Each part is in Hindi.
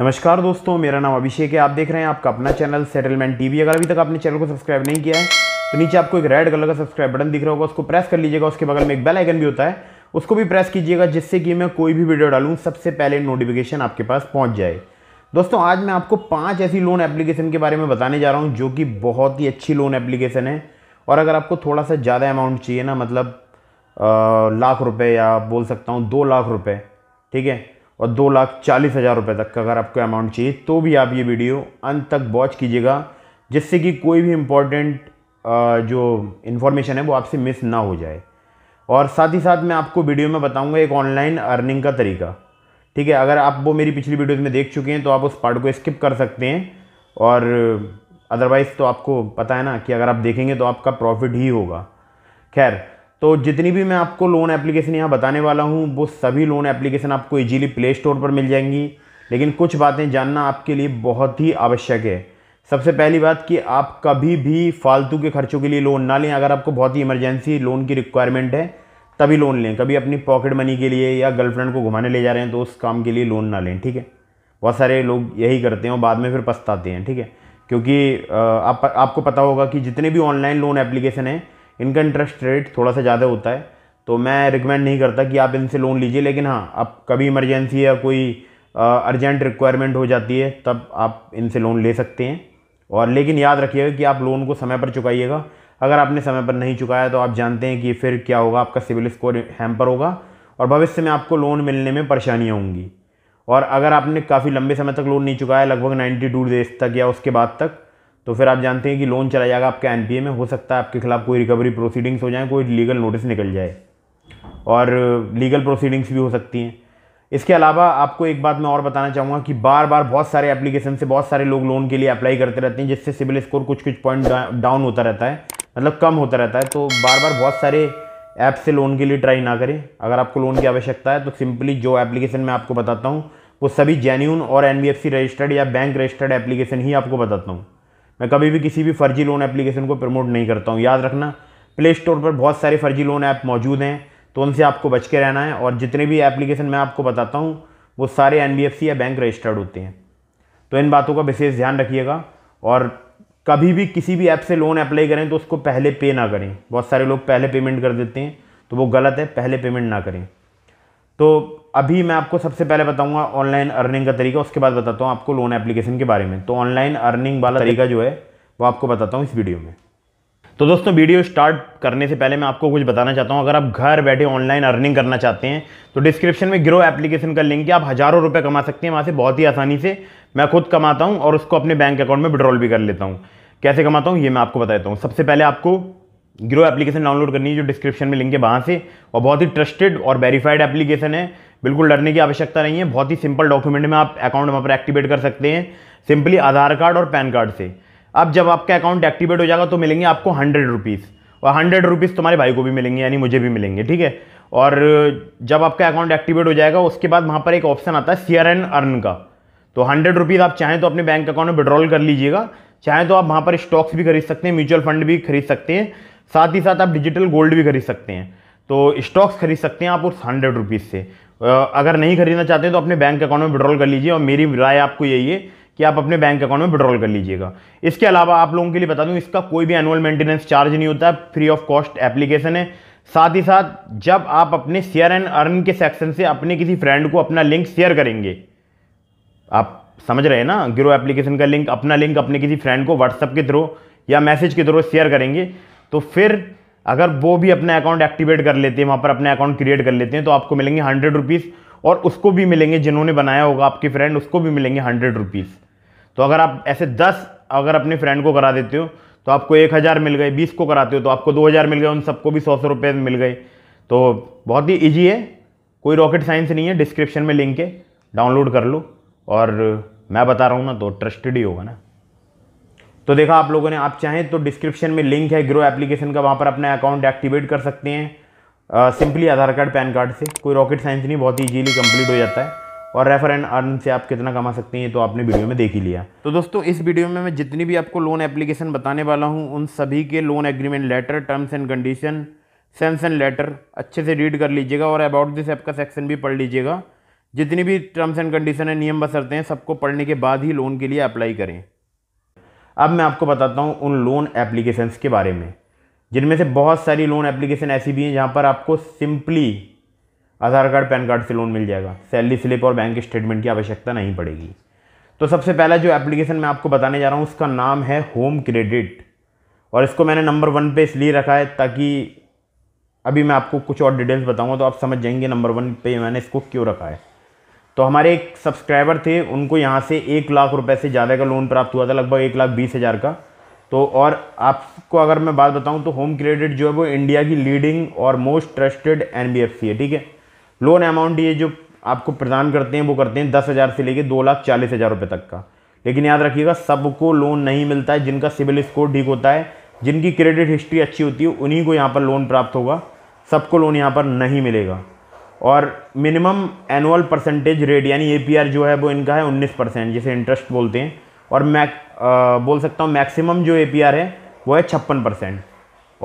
नमस्कार दोस्तों मेरा नाम अभिषेक है आप देख रहे हैं आपका अपना चैनल सेटलमेंट टीवी अगर अभी तक आपने चैनल को सब्सक्राइब नहीं किया है तो नीचे आपको एक रेड कलर का सब्सक्राइब बटन दिख रहा होगा उसको प्रेस कर लीजिएगा उसके बगल में एक बेल आइकन भी होता है उसको भी प्रेस कीजिएगा जिससे कि मैं कोई भी वीडियो डालूँ सबसे पहले नोटिफिकेशन आपके पास पहुँच जाए दोस्तों आज मैं आपको पाँच ऐसी लोन एप्लीकेशन के बारे में बताने जा रहा हूँ जो कि बहुत ही अच्छी लोन एप्लीकेशन है और अगर आपको थोड़ा सा ज़्यादा अमाउंट चाहिए ना मतलब लाख रुपये या बोल सकता हूँ दो लाख रुपये ठीक है और दो लाख चालीस हज़ार रुपये तक का अगर आपको अमाउंट चाहिए तो भी आप ये वीडियो अंत तक वॉच कीजिएगा जिससे कि कोई भी इम्पॉर्टेंट जो इन्फॉर्मेशन है वो आपसे मिस ना हो जाए और साथ ही साथ मैं आपको वीडियो में बताऊंगा एक ऑनलाइन अर्निंग का तरीका ठीक है अगर आप वो मेरी पिछली वीडियोज़ में देख चुके हैं तो आप उस पार्ट को स्किप कर सकते हैं और अदरवाइज़ तो आपको पता है ना कि अगर आप देखेंगे तो आपका प्रॉफिट ही होगा खैर तो जितनी भी मैं आपको लोन एप्लीकेशन यहाँ बताने वाला हूँ वो सभी लोन एप्लीकेशन आपको इजीली प्ले स्टोर पर मिल जाएंगी लेकिन कुछ बातें जानना आपके लिए बहुत ही आवश्यक है सबसे पहली बात कि आप कभी भी फालतू के खर्चों के लिए लोन ना लें अगर आपको बहुत ही इमरजेंसी लोन की रिक्वायरमेंट है तभी लोन लें कभी अपनी पॉकेट मनी के लिए या गर्लफ्रेंड को घुमाने ले जा रहे हैं तो उस काम के लिए लोन ना लें ठीक है बहुत सारे लोग यही करते हैं और बाद में फिर पछताते हैं ठीक है क्योंकि आप, आपको पता होगा कि जितने भी ऑनलाइन लोन एप्लीकेशन हैं इनका इंटरेस्ट रेट थोड़ा सा ज़्यादा होता है तो मैं रिकमेंड नहीं करता कि आप इनसे लोन लीजिए लेकिन हाँ आप कभी इमरजेंसी या कोई अर्जेंट रिक्वायरमेंट हो जाती है तब आप इनसे लोन ले सकते हैं और लेकिन याद रखिएगा कि आप लोन को समय पर चुकाइएगा अगर आपने समय पर नहीं चुकाया तो आप जानते हैं कि फिर क्या होगा आपका सिविल स्कोर हैम्पर होगा और भविष्य में आपको लोन मिलने में परेशानियाँ होंगी और अगर आपने काफ़ी लंबे समय तक लोन नहीं चुकाया लगभग नाइन्टी टू डेज तक या उसके बाद तक तो फिर आप जानते हैं कि लोन चला जाएगा आपके एन में हो सकता है आपके खिलाफ़ कोई रिकवरी प्रोसीडिंग्स हो जाए कोई लीगल नोटिस निकल जाए और लीगल प्रोसीडिंग्स भी हो सकती हैं इसके अलावा आपको एक बात मैं और बताना चाहूँगा कि बार बार बहुत सारे एप्लीकेशन से बहुत सारे लोग लोन के लिए अप्लाई करते रहते हैं जिससे सिविल स्कोर कुछ कुछ पॉइंट डाउन होता रहता है मतलब कम होता रहता है तो बार बार बहुत सारे ऐप से लोन के लिए ट्राई ना करें अगर आपको लोन की आवश्यकता है तो सिंपली जो एप्लीकेशन मैं आपको बताता हूँ वो सभी जेन्यून और एन रजिस्टर्ड या बैंक रजिस्टर्ड एप्लीकेशन ही आपको बताता हूँ मैं कभी भी किसी भी फर्जी लोन एप्लीकेशन को प्रमोट नहीं करता हूँ याद रखना प्ले स्टोर पर बहुत सारे फर्जी लोन ऐप मौजूद हैं तो उनसे आपको बच के रहना है और जितने भी एप्लीकेशन मैं आपको बताता हूँ वो सारे एन या बैंक रजिस्टर्ड होते हैं तो इन बातों का विशेष ध्यान रखिएगा और कभी भी किसी भी ऐप से लोन अप्लाई करें तो उसको पहले पे ना करें बहुत सारे लोग पहले पेमेंट कर देते हैं तो वो गलत है पहले पेमेंट ना करें तो अभी मैं आपको सबसे पहले बताऊंगा ऑनलाइन अर्निंग का तरीका उसके बाद बताता हूँ आपको लोन एप्लीकेशन के बारे में तो ऑनलाइन अर्निंग वाला अच्छा। तरीका जो है वो आपको बताता हूँ इस वीडियो में तो दोस्तों वीडियो स्टार्ट करने से पहले मैं आपको कुछ बताना चाहता हूँ अगर आप घर बैठे ऑनलाइन अर्निंग करना चाहते हैं तो डिस्क्रिप्शन में ग्रो एप्लीकेशन का लिंक है आप हज़ारों रुपये कमा सकते हैं वहाँ से बहुत ही आसानी से मैं खुद कमाता हूँ और उसको अपने बैंक अकाउंट में विड्रॉल भी कर लेता हूँ कैसे कमाता हूँ ये मैं आपको बताता हूँ सबसे पहले आपको ग्रो एप्लीकेशन डाउनलोड करनी है जो डिस्क्रिप्शन में लिंक है वहाँ से और बहुत ही ट्रस्टेड और वेरीफाइड एप्लीकेशन है बिल्कुल डरने की आवश्यकता नहीं है बहुत ही सिंपल डॉक्यूमेंट में आप अकाउंट वहाँ पर एक्टिवेट कर सकते हैं सिंपली आधार कार्ड और पैन कार्ड से अब जब आपका अकाउंट एक्टिवेट हो जाएगा तो मिलेंगे आपको हंड्रेड रुपीज़ और हंड्रेड रुपीज़ तुम्हारे भाई को भी मिलेंगे यानी मुझे भी मिलेंगे ठीक है और जब आपका अकाउंट एक्टिवेट हो जाएगा उसके बाद वहाँ पर एक ऑप्शन आता है सी आर अर्न का तो हंड्रेड रुपीज़ आप चाहें तो अपने बैंक अकाउंट में विड्रॉल कर लीजिएगा चाहें तो आप वहाँ पर स्टॉक्स भी खरीद सकते हैं म्यूचुअल फंड भी खरीद सकते हैं साथ ही साथ आप डिजिटल गोल्ड भी खरीद सकते हैं तो स्टॉक्स खरीद सकते हैं आप उस हंड्रेड रुपीज़ से अगर नहीं खरीदना चाहते तो अपने बैंक अकाउंट में विड्रॉल कर लीजिए और मेरी राय आपको यही है कि आप अपने बैंक अकाउंट में विड्रॉल कर लीजिएगा इसके अलावा आप लोगों के लिए बता दूं इसका कोई भी एनुअल मेंटेनेंस चार्ज नहीं होता फ्री ऑफ कॉस्ट एप्लीकेशन है साथ ही साथ जब आप अपने शेयर एंड अर्न के सेक्शन से अपने किसी फ्रेंड को अपना लिंक शेयर करेंगे आप समझ रहे हैं ना गिरो एप्लीकेशन का लिंक अपना लिंक अपने किसी फ्रेंड को व्हाट्सअप के थ्रू या मैसेज के थ्रू शेयर करेंगे तो फिर अगर वो भी अपना अकाउंट एक्टिवेट कर लेते हैं वहाँ पर अपना अकाउंट क्रिएट कर लेते हैं तो आपको मिलेंगे हंड्रेड रुपीज़ और उसको भी मिलेंगे जिन्होंने बनाया होगा आपके फ्रेंड उसको भी मिलेंगे हंड्रेड रुपीज़ तो अगर आप ऐसे दस अगर अपने फ्रेंड को करा देते हो तो आपको एक हज़ार मिल गए बीस को कराते हो तो आपको दो हज़ार मिल गए उन सबको भी सौ सौ रुपये मिल गए तो बहुत ही ईजी है कोई रॉकेट साइंस नहीं है डिस्क्रिप्शन में लिंक है डाउनलोड कर लो और मैं बता रहा हूँ ना तो ट्रस्टेड ही होगा ना तो देखा आप लोगों ने आप चाहें तो डिस्क्रिप्शन में लिंक है ग्रो एप्लीकेशन का वहाँ पर अपना अकाउंट एक्टिवेट कर सकते हैं simply Aadhaar card PAN card से कोई रॉकेट साइंस नहीं बहुत ईजीली कंप्लीट हो जाता है और रेफर एंड अर्न से आप कितना कमा सकते हैं ये तो आपने वीडियो में देख ही लिया तो दोस्तों इस वीडियो में मैं जितनी भी आपको लोन एप्लीकेशन बताने वाला हूँ उन सभी के loan agreement letter terms and condition sanction letter अच्छे से रीड कर लीजिएगा और अबाउट दिस ऐप का सेक्शन भी पढ़ लीजिएगा जितनी भी टर्म्स एंड कंडीशन है नियम बसरते हैं सबको पढ़ने के बाद ही लोन के लिए अप्लाई करें अब मैं आपको बताता हूँ उन लोन एप्लीकेशंस के बारे में जिनमें से बहुत सारी लोन एप्लीकेशन ऐसी भी हैं जहाँ पर आपको simply Aadhaar card PAN card से लोन मिल जाएगा सैलरी स्लिप और बैंक स्टेटमेंट की आवश्यकता नहीं पड़ेगी तो सबसे पहला जो एप्लीकेशन मैं आपको बताने जा रहा हूँ उसका नाम है होम क्रेडिट और इसको मैंने नंबर वन पे इसलिए रखा है ताकि अभी मैं आपको कुछ और डिटेल्स बताऊंगा तो आप समझ जाएंगे नंबर वन पे मैंने इसको क्यों रखा है तो हमारे एक सब्सक्राइबर थे उनको यहाँ से एक लाख रुपए से ज़्यादा का लोन प्राप्त हुआ था लगभग एक लाख बीस हज़ार का तो और आपको अगर मैं बात बताऊँ तो होम क्रेडिट जो है वो इंडिया की लीडिंग और मोस्ट ट्रस्टेड एन है ठीक है लोन अमाउंट ये जो आपको प्रदान करते हैं वो करते हैं दस हज़ार से लेकर दो लाख चालीस हज़ार रुपये तक का लेकिन याद रखिएगा सबको लोन नहीं मिलता है जिनका सिविल स्कोर ठीक होता है जिनकी क्रेडिट हिस्ट्री अच्छी होती है उन्हीं को यहाँ पर लोन प्राप्त होगा सबको लोन यहाँ पर नहीं मिलेगा और मिनिमम एनुअल परसेंटेज रेट यानी ए जो है वो इनका है 19 परसेंट जिसे इंटरेस्ट बोलते हैं और मैक बोल सकता हूँ मैक्सिमम जो ए है वो है छप्पन परसेंट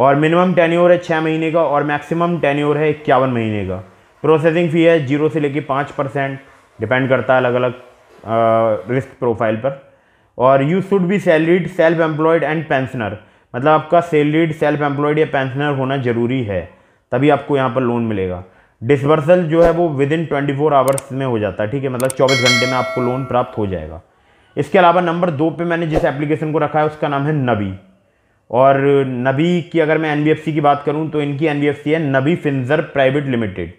और मिनिमम टेन्योर है छः महीने का और मैक्सिमम टेन्योर है इक्यावन महीने का प्रोसेसिंग फ़ी है जीरो से लेके पाँच परसेंट डिपेंड करता है अलग अलग रिस्क प्रोफाइल पर और you should be salaried self employed and pensioner मतलब आपका सैलरीड सेल्फ एम्प्लॉयड या पेंशनर होना ज़रूरी है तभी आपको यहाँ पर लोन मिलेगा डिसबर्सल जो है वो within twenty four hours में हो जाता है ठीक है मतलब चौबीस घंटे में आपको लोन प्राप्त हो जाएगा इसके अलावा नंबर दो पे मैंने जिस एप्लीकेशन को रखा है उसका नाम है नबी और नबी की अगर मैं एन की बात करूँ तो इनकी एन है नबी फिंजर प्राइवेट लिमिटेड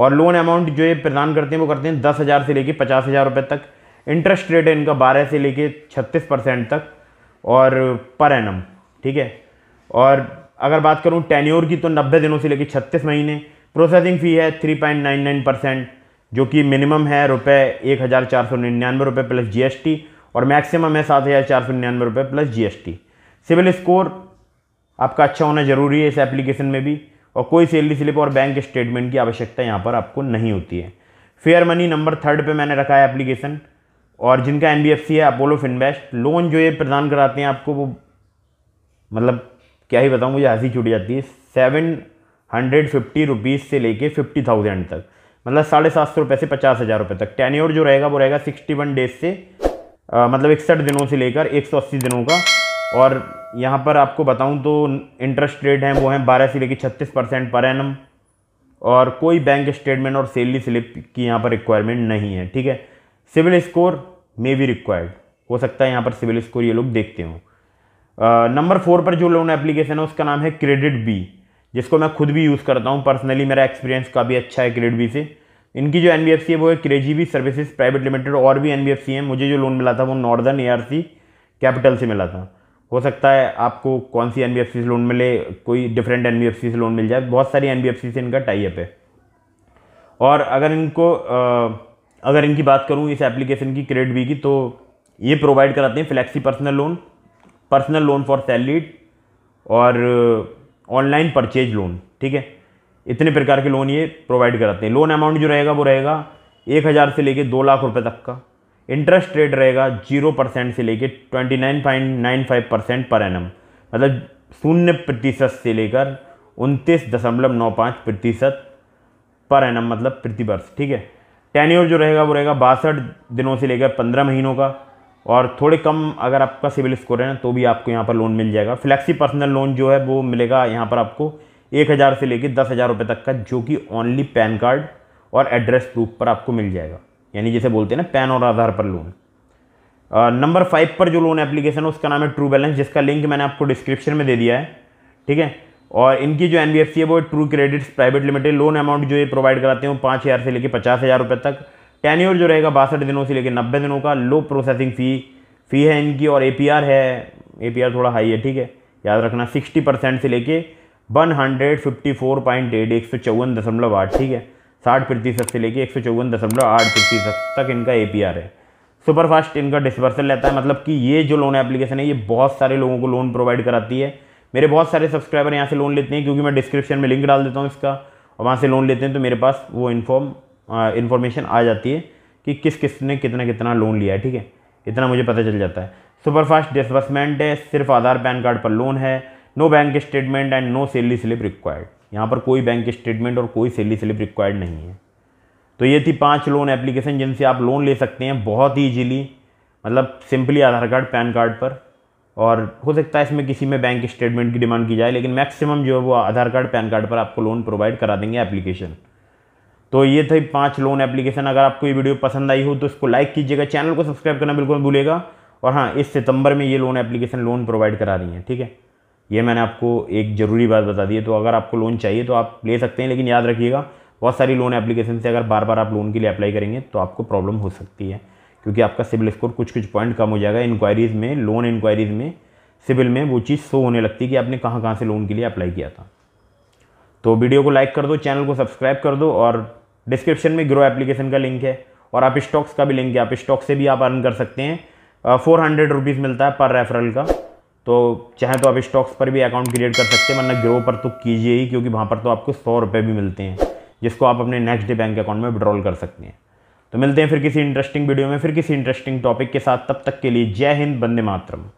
और लोन अमाउंट जो ये प्रदान करते हैं वो करते हैं दस हज़ार से लेके पचास हज़ार रुपये तक इंटरेस्ट रेट है इनका बारह से लेके छत्तीस परसेंट तक और पर एनम ठीक है और अगर बात करूँ टेन्योर की तो नब्बे दिनों से लेके छत्तीस महीने प्रोसेसिंग फ़ी है three point nine nine percent जो कि मिनिमम है रुपये एक हज़ार चार सौ निन्यानवे रुपये प्लस जीएसटी और मैक्सिमम है सात हज़ार चार सौ निन्यानवे रुपये प्लस जीएसटी सिविल स्कोर आपका अच्छा होना ज़रूरी है इस एप्लीकेशन में भी और कोई सैलरी स्लिप और बैंक स्टेटमेंट की आवश्यकता यहाँ पर आपको नहीं होती है फेयर मनी नंबर थर्ड पर मैंने रखा है एप्लीकेशन और जिनका एन है अपोलो फिनबेस्ट लोन जो ये प्रदान कराते हैं आपको वो मतलब क्या ही बताऊँ मुझे हंसी छूट जाती है सेवन हंड्रेड फिफ्टी रुपीज़ से लेके फिफ्टी थाउजेंड तक मतलब साढ़े सात सौ रुपये से पचास हज़ार रुपये तक टेन्योर जो रहेगा वो रहेगा सिक्सटी वन डेज से आ, मतलब इकसठ दिनों से लेकर एक सौ अस्सी दिनों का और यहाँ पर आपको बताऊँ तो इंटरेस्ट रेट हैं वो हैं बारह से लेकर छत्तीस परसेंट पर एनम और कोई बैंक स्टेटमेंट और सेलरी स्लिप की यहाँ पर रिक्वायरमेंट नहीं है ठीक है CIBIL score may be required हो सकता है यहाँ पर सिविल स्कोर ये लोग देखते हों नंबर फोर पर जो लोन एप्लीकेशन है उसका नाम है क्रेडिट बी जिसको मैं खुद भी यूज़ करता हूँ पर्सनली मेरा एक्सपीरियंस काफ़ी अच्छा है क्रेडिट बी से इनकी जो एन है वो है Krazybee services private limited और भी एन हैं मुझे जो लोन मिला था वो नॉर्दर्न ए कैपिटल से मिला था हो सकता है आपको कौन सी एन से लोन मिले कोई डिफरेंट एन से लोन मिल जाए बहुत सारी एन से इनका टाइप है और अगर इनको अगर इनकी बात करूँ इस एप्लीकेशन की क्रेडिट बी की तो ये प्रोवाइड कराते हैं flexi personal loan personal loan for salaried और ऑनलाइन परचेज लोन ठीक है इतने प्रकार के लोन ये प्रोवाइड कराते हैं लोन अमाउंट जो रहेगा वो रहेगा एक हज़ार से लेके दो लाख रुपए तक का इंटरेस्ट रेट रहेगा जीरो परसेंट से लेके twenty nine point nine five percent पर एनम मतलब शून्य प्रतिशत से लेकर उनतीस दशमलव नौ पाँच प्रतिशत पर एनम मतलब प्रतिवर्ष ठीक है टेन्योर जो रहेगा वो रहेगा बासठ दिनों से लेकर पंद्रह महीनों का और थोड़े कम अगर आपका सिविल स्कोर है तो भी आपको यहाँ पर लोन मिल जाएगा फ्लैक्सी पर्सनल लोन जो है वो मिलेगा यहाँ पर आपको एक हज़ार से लेकर दस हज़ार रुपये तक का जो कि ओनली पैन कार्ड और एड्रेस प्रूफ पर आपको मिल जाएगा यानी जैसे बोलते हैं ना पैन और आधार पर लोन नंबर फाइव पर जो लोन एप्लीकेशन है उसका नाम है ट्रू बैलेंस जिसका लिंक मैंने आपको डिस्क्रिप्शन में दे दिया है ठीक है और इनकी जो एन है वो true credits private limited loan amount जो ये प्रोवाइड कराते हैं वो पाँच हज़ार से लेकर पचास हज़ार रुपये तक टेन्योर जो रहेगा बासठ दिनों से लेकर नब्बे दिनों का लो प्रोसेसिंग फ़ी फ़ी है इनकी और ए है ए थोड़ा हाई है ठीक है याद रखना सिक्सटी परसेंट से लेके one hundred fifty four point eight एक सौ चौवन दशमलव आठ ठीक है साठ प्रतिशत से लेके एक सौ चौवन दशमलव आठ प्रतिशत तक इनका ए है सुपरफास्ट इनका डिस्बर्सल रहता है मतलब कि ये जो लोन एप्लीकेशन है ये बहुत सारे लोगों को लोन प्रोवाइड कराती है मेरे बहुत सारे सब्सक्राइबर यहाँ से लोन लेते हैं क्योंकि मैं डिस्क्रिप्शन में लिंक डाल देता हूँ इसका और वहाँ से लोन लेते हैं तो मेरे पास वो इन्फॉर्म इन्फॉर्मेशन आ जाती है कि किस किस ने कितना कितना लोन लिया है ठीक है इतना मुझे पता चल जाता है सुपरफास्ट डिसबर्समेंट है सिर्फ आधार पैन कार्ड पर लोन है no bank statement and no salary slip required यहाँ पर कोई बैंक स्टेटमेंट और कोई सेली स्लिप रिक्वायर्ड नहीं है तो ये थी पांच लोन एप्लीकेशन जिनसे आप लोन ले सकते हैं बहुत ही ईजीली मतलब simply Aadhaar card PAN card पर और हो सकता है इसमें किसी में बैंक स्टेटमेंट की डिमांड की जाए लेकिन मैक्सिमम जो है वो आधार कार्ड पैन कार्ड पर आपको लोन प्रोवाइड करा देंगे एप्लीकेशन तो ये थे पांच लोन एप्लीकेशन अगर आपको ये वीडियो पसंद आई हो तो इसको लाइक कीजिएगा चैनल को सब्सक्राइब करना बिल्कुल भूलेगा और हाँ इस सितंबर में ये लोन एप्लीकेशन लोन प्रोवाइड करा रही हैं ठीक है ये मैंने आपको एक ज़रूरी बात बता दी है तो अगर आपको लोन चाहिए तो आप ले सकते हैं लेकिन याद रखिएगा बहुत सारी लोन एप्लीकेशन से अगर बार बार आप लोन के लिए अप्लाई करेंगे तो आपको प्रॉब्लम हो सकती है क्योंकि आपका सिविल स्कोर कुछ कुछ पॉइंट कम हो जाएगा इंक्वायरीज़ में लोन इंक्वायरीज़ में सिविल में वो चीज़ शो होने लगती है कि आपने कहाँ कहाँ से लोन के लिए अप्लाई किया था तो वीडियो को लाइक कर दो चैनल को सब्सक्राइब कर दो और डिस्क्रिप्शन में ग्रो एप्लीकेशन का लिंक है और आप स्टॉक्स का भी लिंक है आप स्टॉक से भी आप अर्न कर सकते हैं फोर हंड्रेड रुपीज़ मिलता है पर रेफरल का तो चाहे तो आप स्टॉक्स पर भी अकाउंट क्रिएट कर सकते हैं वरना ग्रो पर तो कीजिए ही क्योंकि वहाँ पर तो आपको सौ रुपये भी मिलते हैं जिसको आप अपने नेक्स्ट डे बैंक अकाउंट में विड्रॉल कर सकते हैं तो मिलते हैं फिर किसी इंटरेस्टिंग वीडियो में फिर किसी इंटरेस्टिंग टॉपिक के साथ तब तक के लिए जय हिंद बंदे मातरम